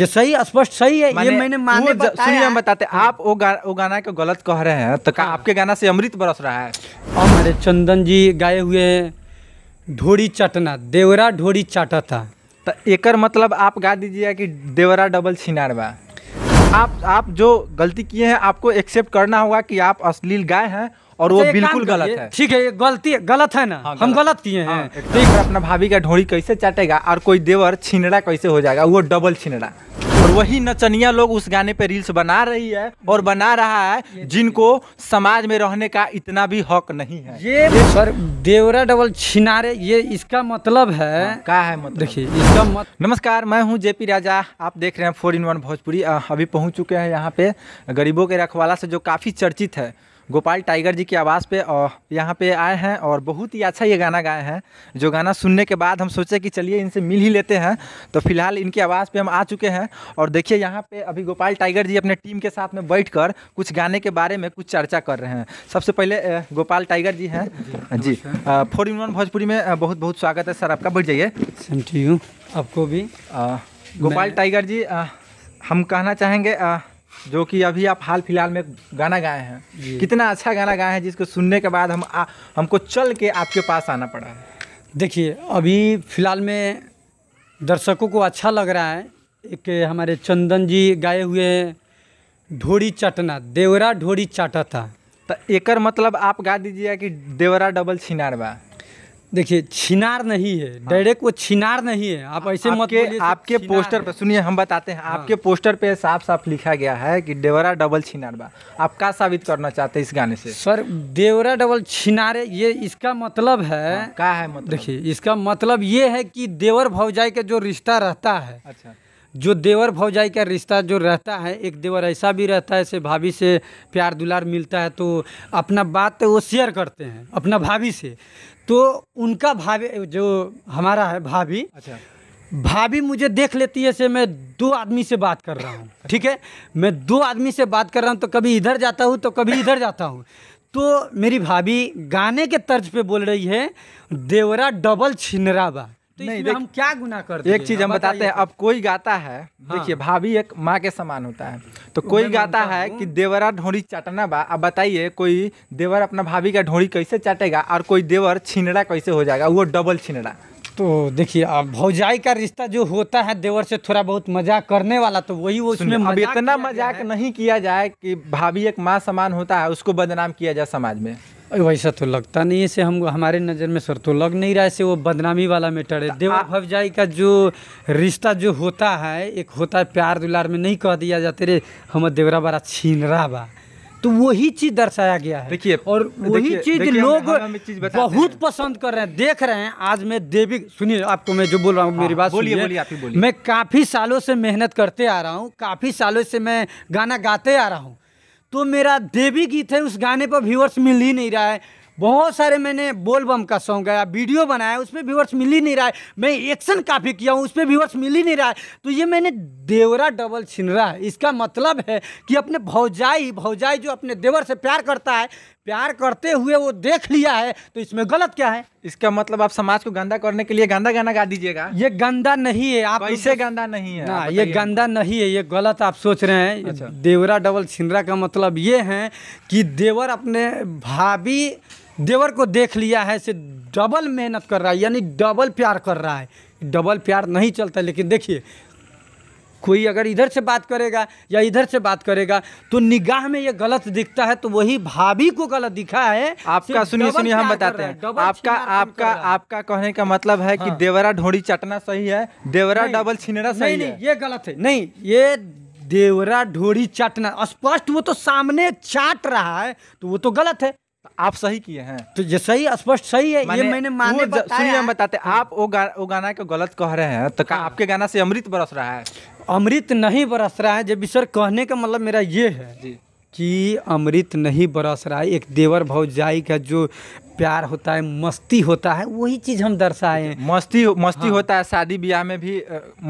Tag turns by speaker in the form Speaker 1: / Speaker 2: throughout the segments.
Speaker 1: ये सही स्पष्ट सही है ये मैंने माने सुनिए हम बताते आप वो गा, वो गाना को गलत कह रहे हैं तो हाँ। आपके गाना से अमृत बरस रहा है हमारे चंदन जी गाए हुए हैं ढोरी चटना देवरा ढोरी चाटा था तो एक मतलब आप गा दीजिए कि देवरा डबल छिनार बा आप आप जो गलती किए हैं आपको एक्सेप्ट करना होगा कि आप अश्लील गाय हैं और वो अच्छा, बिल्कुल गलत है
Speaker 2: ठीक है ये गलती गलत है ना हाँ,
Speaker 1: हम गलत किए हैं ठीक हाँ, है अपना भाभी का ढोड़ी कैसे चाटेगा और कोई देवर छिनड़ा कैसे हो जाएगा वो डबल छिनड़ा वही नचनिया लोग उस गाने पे रील्स बना रही है और बना रहा है जिनको समाज में रहने का इतना भी हक नहीं है ये सर देवरा डबल छिनारे ये इसका मतलब है हाँ, का है मतलब देखिए इसका मत... नमस्कार मैं हूँ जेपी राजा आप देख रहे हैं फोर इन वन भोजपुरी अभी पहुँच चुके हैं यहाँ पे गरीबों के रखवाला से जो काफ़ी चर्चित है गोपाल टाइगर जी की आवाज़ पे यहाँ पे आए हैं और बहुत ही अच्छा ये गाना गाए हैं जो गाना सुनने के बाद हम सोचे कि चलिए इनसे मिल ही लेते हैं तो फिलहाल इनकी आवाज़ पे हम आ चुके हैं और देखिए यहाँ पे अभी गोपाल टाइगर जी अपने टीम के साथ में बैठ कर कुछ गाने के बारे में कुछ चर्चा कर रहे हैं सबसे पहले गोपाल टाइगर जी हैं जी फोर इन वन भोजपुरी में बहुत बहुत स्वागत है सर आपका बैठ
Speaker 2: जाइए आपको भी गोपाल
Speaker 1: टाइगर जी हम कहना चाहेंगे जो कि अभी आप हाल फिलहाल में गाना गाए हैं कितना अच्छा गाना गाए हैं जिसको सुनने के बाद हम आ, हमको चल के आपके पास आना पड़ा है देखिए अभी
Speaker 2: फ़िलहाल में
Speaker 1: दर्शकों को अच्छा लग रहा है एक
Speaker 2: हमारे चंदन जी गाए हुए ढोड़ी चटना देवरा ढोरी चाटा
Speaker 1: था तो एकर मतलब आप गा दीजिएगा कि देवरा डबल छिनार बा देखिए छिनार नहीं है हाँ। डायरेक्ट वो छिनार नहीं है आप ऐसे आपके, मत आपके पोस्टर पे सुनिए हम बताते हैं हाँ। आपके पोस्टर पे साफ साफ लिखा गया है कि देवरा डबल छिनार बा आप क्या साबित करना चाहते हैं इस गाने से सर देवरा डबल छिनारे ये इसका मतलब है हाँ, क्या है मतलब
Speaker 2: देखिए इसका मतलब ये है कि देवर भौजाई का जो रिश्ता रहता है अच्छा जो देवर भौजाई का रिश्ता जो रहता है एक देवर ऐसा भी रहता है से भाभी से प्यार दुलार मिलता है तो अपना बात वो शेयर करते हैं अपना भाभी से तो उनका भाभी जो हमारा है भाभी अच्छा भाभी मुझे देख लेती है से मैं दो आदमी से बात कर रहा हूँ ठीक है मैं दो आदमी से बात कर रहा हूँ तो कभी इधर जाता हूँ तो कभी इधर जाता हूँ तो मेरी भाभी गाने के तर्ज पे बोल रही है देवरा
Speaker 1: डबल छिनरा बा तो नहीं, हम
Speaker 2: क्या गुना करते एक चीज हम बताते हैं अब
Speaker 1: कोई गाता है हाँ। देखिए भाभी एक माँ के समान होता है तो, तो कोई गाता है कि देवरा ढोड़ी चाटना बा अब बताइए कोई देवर अपना भाभी का ढोड़ी कैसे चाटेगा और कोई देवर छिनड़ा कैसे हो जाएगा वो डबल छिनड़ा
Speaker 2: तो देखिए अब
Speaker 1: भौजाई का रिश्ता जो होता है देवर से थोड़ा बहुत मजाक करने
Speaker 2: वाला तो वही वो उसमें अब इतना
Speaker 1: मजाक नहीं किया जाए कि भाभी एक माँ समान होता है उसको बदनाम किया जाए समाज में
Speaker 2: वैसा तो लगता नहीं है से हम हमारे नज़र में सर तो लग नहीं रहा है से वो बदनामी वाला मैटर है देवा भवजाई का जो रिश्ता जो होता है एक होता है प्यार दुलार में नहीं कह दिया जाते रे हम देवरा बड़ा रहा बा तो वही चीज दर्शाया गया है देखिए और वही चीज लोग
Speaker 1: चीज बहुत
Speaker 2: पसंद कर रहे हैं देख रहे हैं आज मैं देवी सुनिए आपको मैं जो बोल रहा हूँ मेरी हाँ, बात बोलिए बोलिए आप ही बोलिए मैं काफी सालों से मेहनत करते आ रहा हूँ काफी सालों से मैं गाना गाते आ रहा हूँ तो मेरा देवी गीत है उस गाने पर व्यूअर्स मिल ही नहीं रहा है बहुत सारे मैंने बोल बम का सॉन्ग गया वीडियो बनाया उसमें व्यूअर्स मिल ही नहीं रहा है मैं एक्शन काफ़ी किया हूँ उस पर व्यूअर्स मिल ही नहीं रहा है तो ये मैंने देवरा डबल छिन रहा है इसका मतलब है कि अपने भौजाई भौजाई जो अपने देवर से प्यार
Speaker 1: करता है प्यार करते हुए वो देख लिया है तो इसमें गलत क्या है इसका मतलब आप समाज को गंदा करने के लिए गंदा गाना गा दीजिएगा ये गंदा नहीं है आप इसे गंदा नहीं है ना ये गंदा
Speaker 2: नहीं है ये गलत आप सोच रहे हैं अच्छा। देवरा डबल छिंदरा का मतलब ये है कि देवर अपने भाभी देवर को देख लिया है से डबल मेहनत कर रहा है यानी डबल प्यार कर रहा है डबल प्यार नहीं चलता लेकिन देखिए कोई अगर इधर से बात करेगा या इधर से बात करेगा तो निगाह में ये गलत दिखता है तो वही
Speaker 1: भाभी को गलत दिखा है आपका सुनिए सुनिए हम बताते हैं आपका आपका आपका कहने का मतलब है कि हाँ। देवरा ढोड़ी चटना सही है देवरा डबल छिनरा सही नहीं
Speaker 2: ये गलत है नहीं ये देवरा ढोड़ी चटना स्पष्ट वो तो सामने चाट रहा है तो वो तो गलत है आप सही किए हैं
Speaker 1: तो ये सही स्पष्ट सही है ये मैंने माने सुनिए हम बताते आप वो, गा, वो गाना को गलत कह रहे हैं तो हाँ। आपके गाना से अमृत बरस रहा है अमृत नहीं बरस रहा है जब ईश्वर कहने का मतलब मेरा ये है कि अमृत नहीं बरस रहा है एक देवर भाव भौजाई का जो प्यार होता है मस्ती होता है वही चीज़ हम दर्शाए हैं मस्ती मस्ती हाँ। होता है शादी ब्याह में भी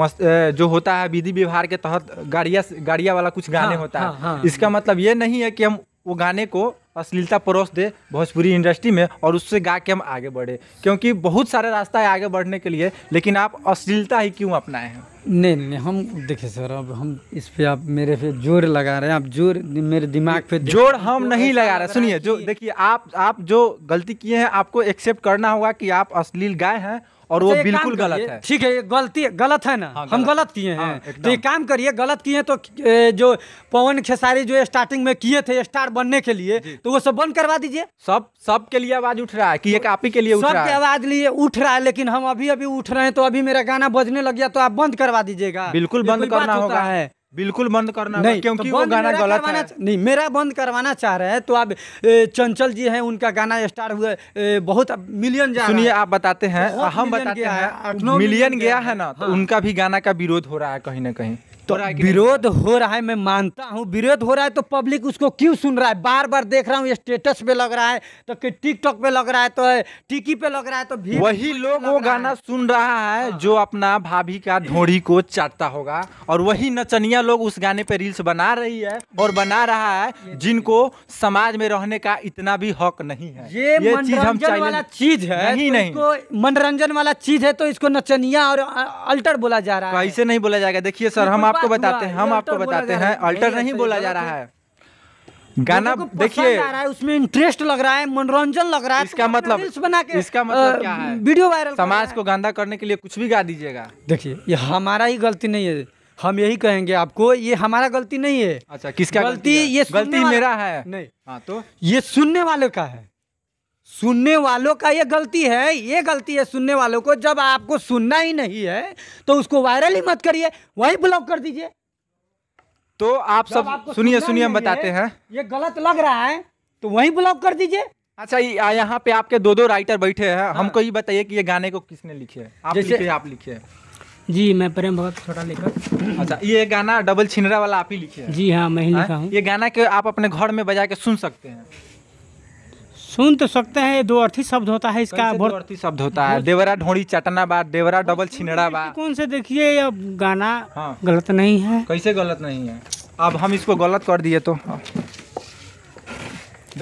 Speaker 1: मस्त जो होता है विधि व्यवहार के तहत गाड़िया गाड़िया वाला कुछ गाने हाँ, होता हाँ, है हाँ, इसका मतलब ये नहीं है कि हम वो गाने को अश्लीलता परोस दे भोजपुरी इंडस्ट्री में और उससे गा के हम आगे बढ़े क्योंकि बहुत सारे रास्ता है आगे बढ़ने के लिए लेकिन आप अश्लीलता ही क्यों अपनाए हैं
Speaker 2: नहीं नहीं हम देखिए सर अब हम इस पे आप मेरे पे जोर लगा रहे हैं आप जोर मेरे दिमाग पे जोर हम नहीं लगा रहे सुनिए जो
Speaker 1: देखिए आप आप जो गलती किए हैं आपको एक्सेप्ट करना होगा कि आप अश्लील गाय हैं और वो अच्छा, बिल्कुल गलत है
Speaker 2: ठीक है ये गलती गलत है ना हाँ, हम हाँ, तो गलत किए हैं तो ये काम करिए गलत किए तो जो पवन खेसारी जो स्टार्टिंग में किए थे स्टार बनने के लिए
Speaker 1: तो वो सब बंद करवा दीजिए सब सब के लिए आवाज उठ रहा है कि एक आप ही के लिए उठ रहा है आवाज लिए
Speaker 2: उठ रहा है लेकिन हम अभी अभी उठ रहे हैं तो अभी मेरा गाना बजने लग गया तो आप बंद करवा दीजिएगा बिल्कुल बंद करना होगा है बिल्कुल बंद
Speaker 1: करना नहीं तो क्योंकि तो वो गाना गलत है
Speaker 2: नहीं मेरा बंद करवाना चाह रहे हैं तो आप चंचल जी हैं उनका गाना स्टार हुआ बहुत मिलियन जा सुनिए आप बताते हैं हम बताते हैं मिलियन गया है ना तो हाँ।
Speaker 1: उनका भी गाना का विरोध हो रहा है कहीं ना कहीं तो विरोध हो रहा है मैं मानता हूँ विरोध हो रहा है तो पब्लिक उसको क्यों सुन रहा है बार बार देख रहा हूँ स्टेटस पे लग रहा है तो टिकटॉक पे लग रहा है तो टिकी पे लग रहा है तो भी वही लोग वो गाना सुन रहा है हाँ। जो अपना भाभी का ढोड़ी को चाटता होगा और वही नचनिया लोग उस गाने पे रील्स बना रही है और बना रहा है जिनको समाज में रहने का इतना भी हक नहीं है ये, ये चीज हम वाला चीज है नहीं तो
Speaker 2: नहीं मनोरंजन वाला चीज है तो इसको नचनिया और अल्टर बोला जा रहा है
Speaker 1: ऐसे नहीं बोला जाएगा देखिए सर हम आप आपको बताते हैं हम आपको तो बताते हैं अल्टर नहीं बोला जा रहा है गाना देखिए
Speaker 2: उसमें इंटरेस्ट लग रहा है मनोरंजन लग रहा है इसका तो मतलब बना के इसका मतलब क्या है वीडियो वायरल समाज को गंदा करने के लिए कुछ भी गा दीजिएगा देखिए ये हमारा ही गलती नहीं है हम यही कहेंगे आपको ये हमारा गलती नहीं है अच्छा किसका गलती, गलती ये गलती मेरा है
Speaker 1: नहीं हाँ तो
Speaker 2: ये सुनने वाले का है सुनने वालों का ये गलती है ये गलती है सुनने वालों को जब आपको सुनना ही नहीं है तो उसको वायरल ही मत करिए वहीं ब्लॉक कर दीजिए
Speaker 1: तो आप सब सुनिए सुनिए हम बताते हैं ये गलत लग रहा है तो वहीं ब्लॉक कर दीजिए अच्छा यहाँ पे आपके दो दो राइटर बैठे हैं हाँ। हमको ये बताइए कि ये गाने को किसने लिखे है आप लिखे आप लिखे जी मैं प्रेम भगत छोटा लेकर अच्छा ये गाना डबल छिनरा वाला आप ही लिखे जी हाँ मैं ही लिखा हाँ? हूँ ये गाना के आप अपने घर में बजा के सुन सकते हैं सुन तो सकते हैं दो अर्थी शब्द होता है इसका दो अर्थी शब्द होता है देवरा ढोड़ी चटना बा देवरा डबल छिनड़ा बा
Speaker 2: कौन से देखिए अब गाना हाँ। गलत नहीं
Speaker 1: है कैसे गलत नहीं है अब हम इसको गलत कर दिए तो हाँ।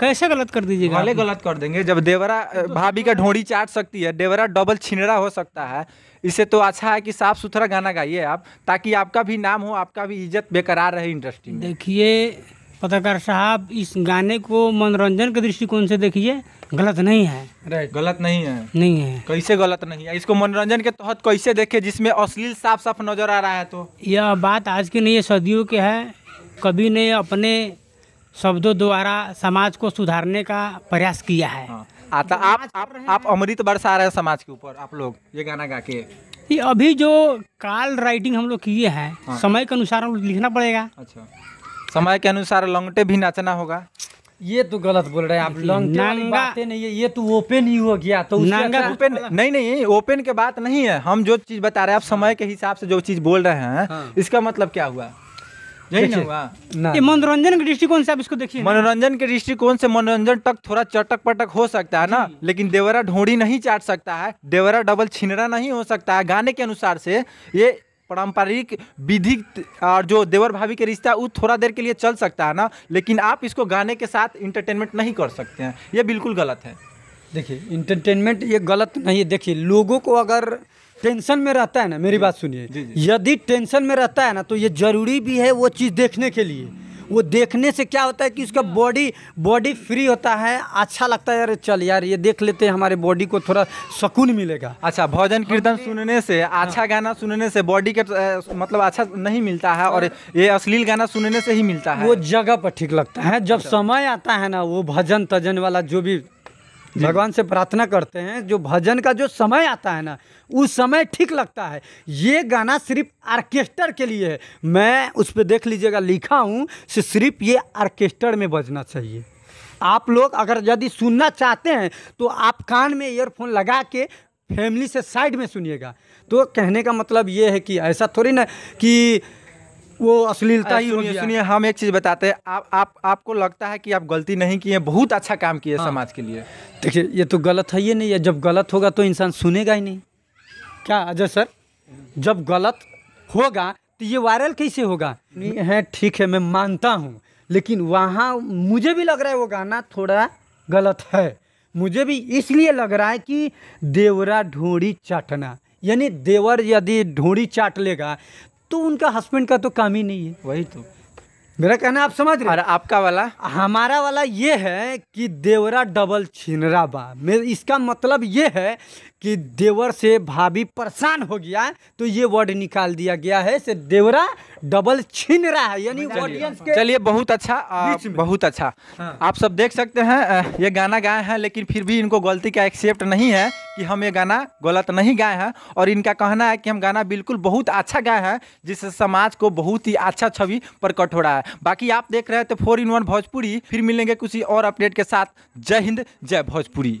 Speaker 1: कैसे गलत कर दीजिएगा भले गलत कर देंगे जब देवरा तो भाभी का ढोड़ी चाट सकती है देवरा डबल छिनड़ा हो सकता है इससे तो अच्छा है कि साफ सुथरा गाना गाइए आप ताकि आपका भी नाम हो आपका भी इज्जत बेकरार रहे इंडस्ट्री में देखिए पत्रकार साहब इस गाने को मनोरंजन के दृष्टिकोण से देखिए गलत नहीं है राइट गलत नहीं है नहीं है कैसे गलत नहीं है इसको मनोरंजन के तहत कैसे देखे जिसमें अश्लील साफ साफ नजर आ रहा है तो यह बात
Speaker 2: आज की नहीं है सदियों के है कभी ने अपने शब्दों द्वारा समाज
Speaker 1: को सुधारने का प्रयास किया है हाँ। आता आप आप, आप अमृत बरसा रहे हैं समाज के ऊपर आप लोग ये गाना गा के
Speaker 2: ये अभी जो काल राइटिंग हम लोग किए हैं हाँ। समय के अनुसार हम लिखना पड़ेगा अच्छा
Speaker 1: समय के अनुसार लंगटे भी नाचना होगा ये तो गलत बोल रहे हैं आप लंगटे नहीं है ये तो ओपन ही हो गया तो नंगा ओपन अच्छा- नहीं नहीं ओपन के बात नहीं है हम जो चीज़ बता रहे हैं आप समय के हिसाब से जो चीज़ बोल रहे हैं हाँ। इसका मतलब क्या हुआ यही ना हुआ मनोरंजन के दृष्टिकोण से आप इसको देखिए मनोरंजन के दृष्टिकोण से मनोरंजन तक थोड़ा चटक पटक हो सकता है ना लेकिन देवरा ढोड़ी नहीं चाट सकता है देवरा डबल छिनरा नहीं हो सकता है गाने के अनुसार से ये पारंपरिक विधि और जो देवर भाभी के रिश्ता वो थोड़ा देर के लिए चल सकता है ना लेकिन आप इसको गाने के साथ इंटरटेनमेंट नहीं कर सकते हैं ये बिल्कुल गलत है
Speaker 2: देखिए इंटरटेनमेंट
Speaker 1: ये गलत नहीं है देखिए
Speaker 2: लोगों को अगर टेंशन में रहता है ना मेरी बात सुनिए यदि टेंशन में रहता है ना तो ये ज़रूरी भी है वो चीज़ देखने के लिए वो देखने से क्या होता है कि उसका बॉडी बॉडी
Speaker 1: फ्री होता है अच्छा लगता है यार चल यार ये देख लेते हैं हमारे बॉडी को थोड़ा सुकून मिलेगा अच्छा भजन कीर्तन सुनने से हाँ। अच्छा गाना सुनने से बॉडी के मतलब अच्छा नहीं मिलता है और हाँ। ये अश्लील गाना सुनने से ही मिलता है वो जगह पर ठीक लगता है जब अच्छा।
Speaker 2: समय आता है ना वो भजन तजन वाला जो भी भगवान से प्रार्थना करते हैं जो भजन का जो समय आता है ना उस समय ठीक लगता है ये गाना सिर्फ आर्केस्टर के लिए है मैं उस पर देख लीजिएगा लिखा हूँ सिर्फ ये आर्केस्टर में बजना चाहिए आप लोग अगर यदि सुनना चाहते हैं तो आप कान में ईयरफोन लगा के फैमिली
Speaker 1: से साइड में सुनिएगा तो कहने का मतलब ये है कि ऐसा थोड़ी ना कि वो अश्लीलता ही सुनिए सुनिए हम एक चीज़ बताते हैं आप आप आपको लगता है कि आप गलती नहीं किए बहुत अच्छा काम किए हाँ। समाज
Speaker 2: के लिए देखिए ये तो गलत है ही नहीं है जब गलत होगा तो इंसान सुनेगा ही नहीं क्या अजय सर जब गलत होगा तो ये वायरल कैसे होगा है ठीक है मैं मानता हूँ लेकिन वहाँ मुझे भी लग रहा है वो गाना थोड़ा गलत है मुझे भी इसलिए लग रहा है कि देवरा ढोड़ी चाटना यानी देवर यदि ढोड़ी चाट लेगा तो उनका हस्बैंड का तो काम ही नहीं है वही तो मेरा कहना आप समझ रहे आपका वाला हमारा वाला ये है कि देवरा डबल छिनरा बा इसका मतलब ये है कि देवर से भाभी परेशान हो गया तो ये वर्ड निकाल दिया गया है से देवरा
Speaker 1: डबल छीन रहा है यानी ऑडियंस के चलिए बहुत अच्छा आ, बहुत अच्छा हाँ। आप सब देख सकते हैं ये गाना गाए हैं लेकिन फिर भी इनको गलती का एक्सेप्ट नहीं है कि हम ये गाना गलत नहीं गाए हैं और इनका कहना है कि हम गाना बिल्कुल बहुत अच्छा गाए हैं जिससे समाज को बहुत ही अच्छा छवि प्रकट हो रहा है बाकी आप देख रहे थे फोर इन वन भोजपुरी फिर मिलेंगे किसी और अपडेट के साथ जय हिंद जय भोजपुरी